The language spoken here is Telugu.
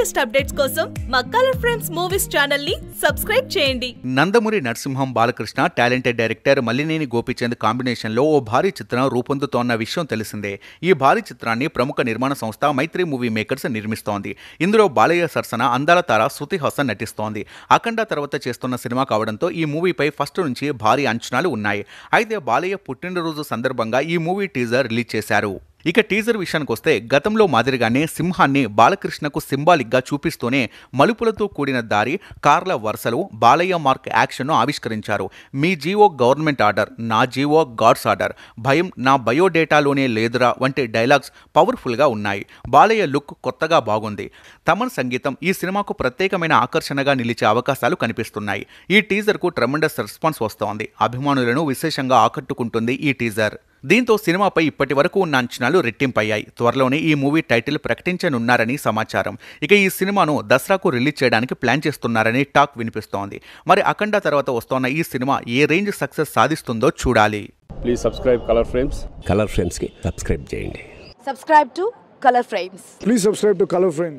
లేటెస్ట్ అప్డేట్స్ కోసం మా కలర్ ఫ్రెండ్స్ మూవీస్ ఛానల్ ని సబ్స్క్రైబ్ చేయండి Nandamuri Narasimham Balakrishna talented director Malineni Gopichand combination లో ఓ భారీ చిత్రం రూపొందుతోన్న విషయం తెలిసిందే ఈ భారీ చిత్రాన్ని ప్రముఖ నిర్మాణ సంస్థ మైత్రి మూవీ మేకర్స్ నిర్మిస్తోంది ఇందులో బాలయ్య సరసన అందాల తార శృతి హాసన్ నటిస్తోంది అఖండ తర్వాత చేస్తున్న సినిమా కావడంతో ఈ మూవీపై ఫస్ట్ నుంచి భారీ అంచనాలు ఉన్నాయి అయితే బాలయ్య పుట్టినరోజు సందర్భంగా ఈ మూవీ టీజర్ రిలీజ్ చేశారు ఇక టీజర్ విషయానికి వస్తే గతంలో మాదిరిగానే సింహాన్ని బాలకృష్ణకు సింబాలిక్గా చూపిస్తూనే మలుపులతో కూడిన దారి కార్ల వరుసలు బాలయ్య మార్క్ యాక్షన్ను ఆవిష్కరించారు మీ జీవో గవర్నమెంట్ ఆర్డర్ నా జీవో గాడ్స్ ఆర్డర్ భయం నా బయోడేటాలోనే లేదురా వంటి డైలాగ్స్ పవర్ఫుల్గా ఉన్నాయి బాలయ్య లుక్ కొత్తగా బాగుంది తమన్ సంగీతం ఈ సినిమాకు ప్రత్యేకమైన ఆకర్షణగా నిలిచే అవకాశాలు కనిపిస్తున్నాయి ఈ టీజర్కు ట్రమండస్ రెస్పాన్స్ వస్తోంది అభిమానులను విశేషంగా ఆకట్టుకుంటుంది ఈ టీజర్ దీంతో సినిమాపై ఇప్పటి వరకు ఉన్న అంచనాలు రెట్టింపయ్యాయి త్వరలోనే ఈ మూవీ టైటిల్ ప్రకటించనున్నారని సమాచారం ఇక ఈ సినిమాను దసరాకు రిలీజ్ చేయడానికి ప్లాన్ చేస్తున్నారని టాక్ వినిపిస్తోంది మరి అఖండ తర్వాత వస్తోన్న ఈ సినిమా ఏ రేంజ్ సక్సెస్ సాధిస్తుందో చూడాలి please subscribe colour frames colour frames కి సబ్స్క్రైబ్ చేయండి subscribe to colour frames please subscribe to colour frames